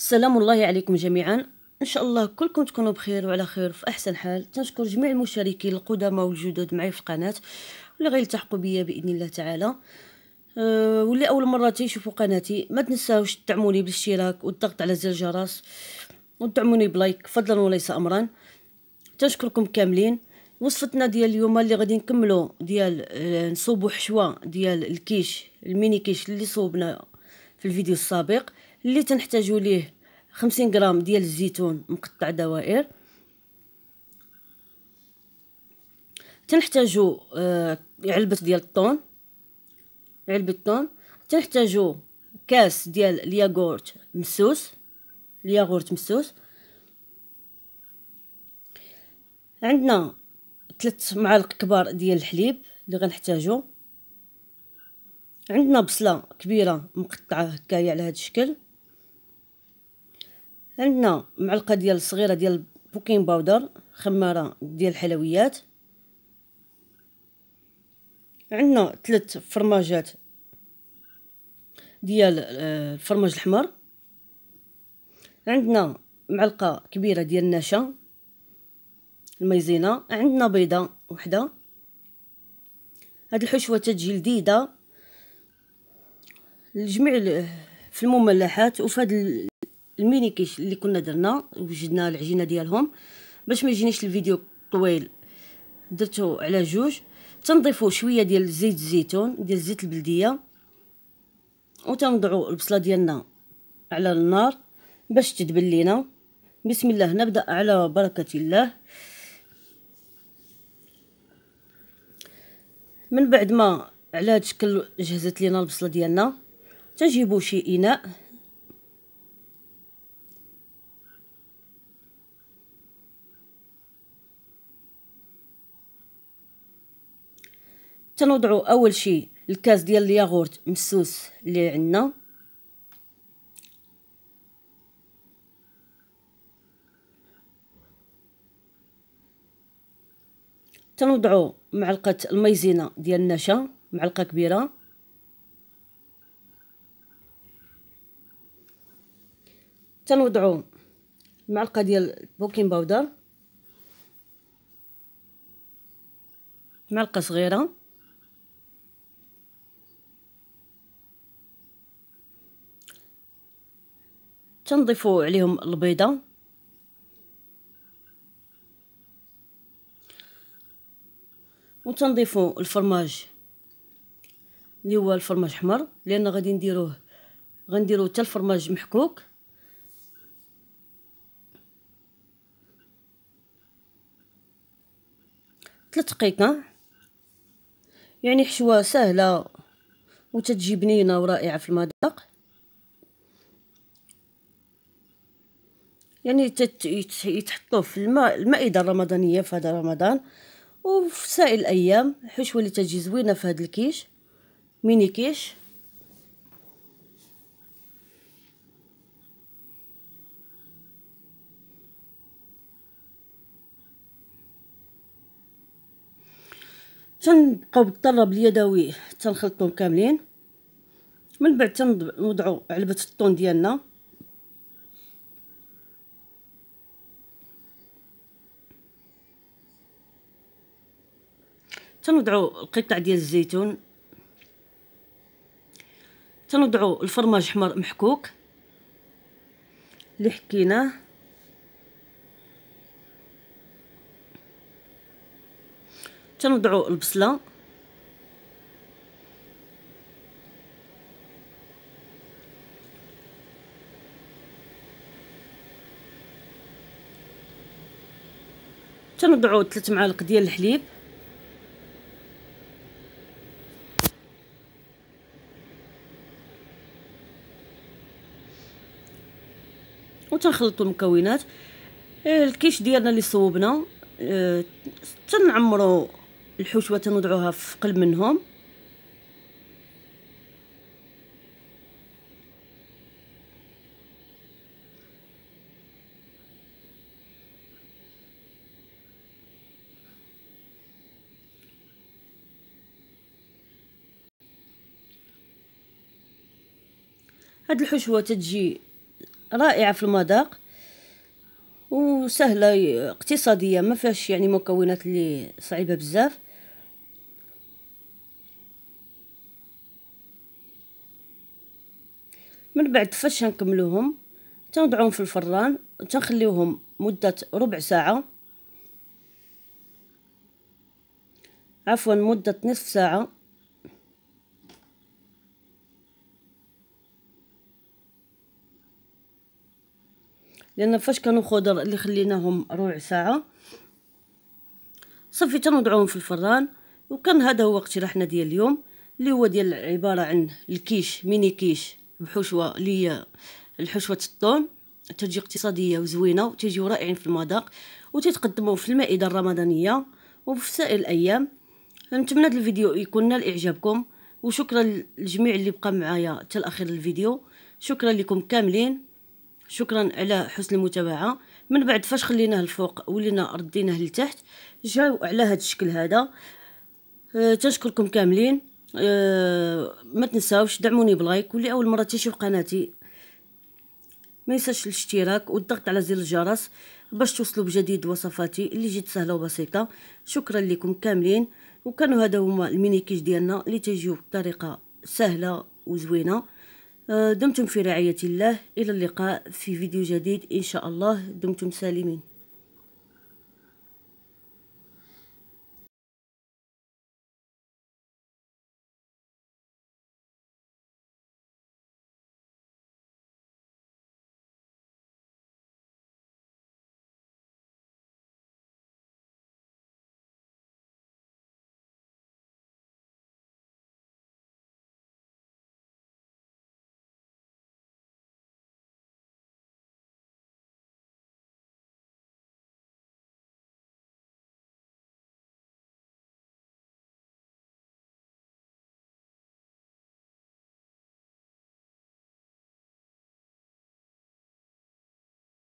السلام الله عليكم جميعا ان شاء الله كلكم تكونوا بخير وعلى خير وفي احسن حال تنشكر جميع المشاركين القدامى والجدد معي في القناه واللي غيلتحقوا بيا باذن الله تعالى أه واللي اول مره تيشوفوا قناتي ما تنساوش تدعموني بالاشتراك والضغط على زر الجرس وتدعموني بلايك فضلا وليس امرا تنشكركم كاملين وصفتنا ديال اليوم اللي غادي نكملو ديال أه، نصوبو حشوه ديال الكيش الميني كيش اللي صوبنا في الفيديو السابق اللي تنحتاجو ليه خمسين غرام ديال الزيتون مقطع دوائر تنحتاجو آه، علبة ديال الطون علبة الطون تنحتاجو كاس ديال الياغورت مسوس الياغورت مسوس عندنا ثلاث معالق كبار ديال الحليب اللي غنحتاجو عندنا بصله كبيره مقطعه هكايا على هاد الشكل عندنا معلقه ديال صغيره ديال بوكين باودر خماره ديال الحلويات عندنا ثلاث فرماجات ديال آه، الفرماج الاحمر عندنا معلقه كبيره ديال النشا الميزينا عندنا بيضه وحده هاد الحشوه تجي لذيذه لجميع آه، في المملحات وفي هاد المينيكيش اللي كنا درنا وجدنا العجينه ديالهم باش ما يجينيش الفيديو طويل درتو على جوج تنضيفو شويه ديال زيت الزيتون ديال زيت البلديه وتنضعوا البصله ديالنا على النار باش تدبل لينا بسم الله نبدا على بركه الله من بعد ما على هذا الشكل جهزت لينا البصله ديالنا تنجيبو شي اناء تنوضعو اول شي الكاس ديال الياغورت مسوس اللي عندنا تنوضعو معلقه الميزينا ديال النشا معلقه كبيره تنوضعو معلقه ديال البوكين باودر معلقه صغيره تنضيفوا عليهم البيضة وتنضيفوا الفرماج اللي هو الفرماج حمر لان غادي نديروه غنديرو حتى الفرماج محكوك ثلاث دقيقه يعني حشوه سهله وتتجي بنينه ورائعه في المذاق يعني يتحطوا في الماء المائدة الرمضانية في هذا رمضان وفي سائل الأيام الحشوة اللي تجي زوينة في هذا الكيش ميني كيش تنبقاو بالطرب اليدوي تنخلطوهم كاملين من بعد تنوضعو علبة الطون ديالنا تنوضعوا القطع ديال الزيتون تنوضعوا الفرماج حمر محكوك اللي حكيناه تنوضعوا البصله تنوضعوا 3 معالق ديال الحليب وتنخلطوا المكونات آه، الكيش ديالنا اللي صوبنا آه، تنعمروا الحشوه تنوضعوها في قلب منهم هاد الحشوه تتجي رائعة في المذاق وسهلة اقتصادية ما فيهاش يعني مكونات اللي صعيبة بزاف من بعد فاش نكملوهم تنوضعوهم في الفران تنخليوهم مدة ربع ساعة عفوا مدة نصف ساعة لان فاش كانوا خضر اللي خليناهم ربع ساعه صافي تنوضعوهم في الفران وكان هذا هو اقتراحنا ديال اليوم اللي هو ديال عباره عن الكيش ميني كيش بحشوه اللي هي الحشوه الطون تجي اقتصاديه وزوينه وتجيو رائعين في المذاق وتتقدموا في المائده الرمضانيه وفي سائر الايام نتمنى هذا الفيديو يكون نال اعجابكم وشكرا لجميع اللي بقى معايا حتى الاخير الفيديو شكرا لكم كاملين شكرا على حسن المتابعه من بعد فاش خليناه الفوق ولينا رديناه لتحت جاو على هذا الشكل هذا أه تنشكركم كاملين أه ما تنساوش دعموني بلايك واللي اول مره تيشوف قناتي ما ينساش الاشتراك والضغط على زر الجرس باش توصلوا بجديد وصفاتي اللي جد سهله وبسيطه شكرا لكم كاملين وكانوا هذا هما المينيكيج ديالنا اللي تيجيو بطريقه سهله وزوينه آه، دمتم في رعاية الله إلى اللقاء في فيديو جديد إن شاء الله دمتم سالمين